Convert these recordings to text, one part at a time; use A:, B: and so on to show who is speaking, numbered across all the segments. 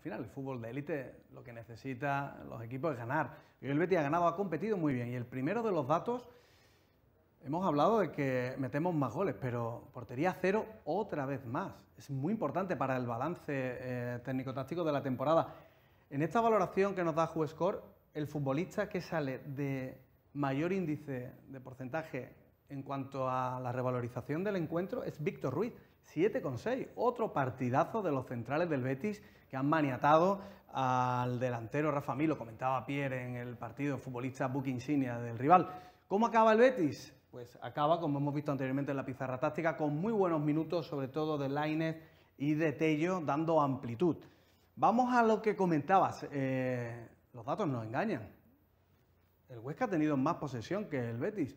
A: al final el fútbol de élite lo que necesita los equipos es ganar. Y el Betis ha ganado, ha competido muy bien. Y el primero de los datos, hemos hablado de que metemos más goles, pero portería cero otra vez más. Es muy importante para el balance eh, técnico-táctico de la temporada. En esta valoración que nos da score el futbolista que sale de mayor índice de porcentaje en cuanto a la revalorización del encuentro es Víctor Ruiz, 7,6. Otro partidazo de los centrales del Betis que han maniatado al delantero Rafa Milo, comentaba Pierre en el partido futbolista booking Insignia del rival. ¿Cómo acaba el Betis? Pues acaba, como hemos visto anteriormente en la pizarra táctica, con muy buenos minutos, sobre todo de Lainez y de Tello, dando amplitud. Vamos a lo que comentabas. Eh, los datos nos engañan. El Huesca ha tenido más posesión que el Betis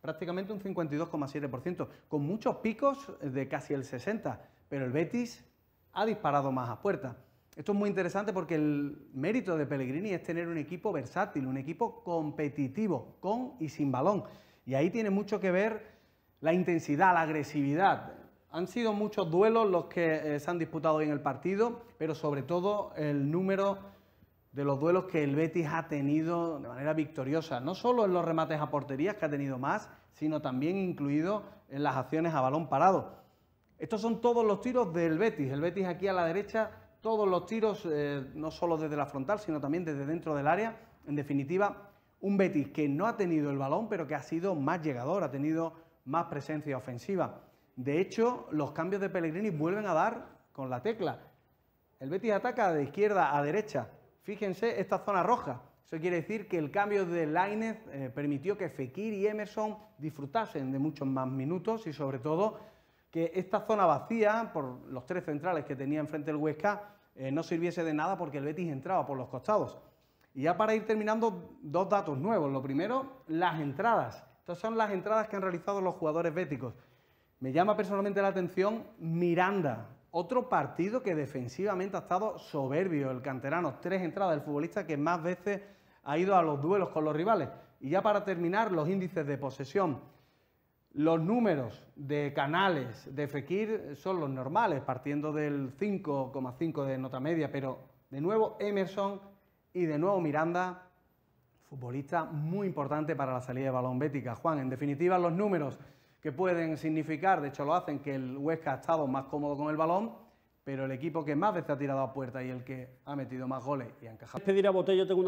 A: prácticamente un 52,7%, con muchos picos de casi el 60%, pero el Betis ha disparado más a puerta. Esto es muy interesante porque el mérito de Pellegrini es tener un equipo versátil, un equipo competitivo, con y sin balón. Y ahí tiene mucho que ver la intensidad, la agresividad. Han sido muchos duelos los que eh, se han disputado en el partido, pero sobre todo el número de los duelos que el Betis ha tenido de manera victoriosa, no solo en los remates a porterías que ha tenido más, sino también incluido en las acciones a balón parado. Estos son todos los tiros del Betis, el Betis aquí a la derecha, todos los tiros, eh, no solo desde la frontal, sino también desde dentro del área. En definitiva, un Betis que no ha tenido el balón, pero que ha sido más llegador, ha tenido más presencia ofensiva. De hecho, los cambios de Pellegrini vuelven a dar con la tecla. El Betis ataca de izquierda a derecha, Fíjense esta zona roja. Eso quiere decir que el cambio de Lainez eh, permitió que Fekir y Emerson disfrutasen de muchos más minutos y sobre todo que esta zona vacía, por los tres centrales que tenía enfrente el Huesca, eh, no sirviese de nada porque el Betis entraba por los costados. Y ya para ir terminando, dos datos nuevos. Lo primero, las entradas. Estas son las entradas que han realizado los jugadores béticos. Me llama personalmente la atención Miranda, otro partido que defensivamente ha estado soberbio, el canterano, tres entradas, el futbolista que más veces ha ido a los duelos con los rivales. Y ya para terminar, los índices de posesión. Los números de canales de Fekir son los normales, partiendo del 5,5 de nota media, pero de nuevo Emerson y de nuevo Miranda, futbolista muy importante para la salida de balón bética. Juan, en definitiva, los números que pueden significar, de hecho lo hacen, que el Huesca ha estado más cómodo con el balón, pero el equipo que más veces ha tirado a puerta y el que ha metido más goles y ha encajado. Este tengo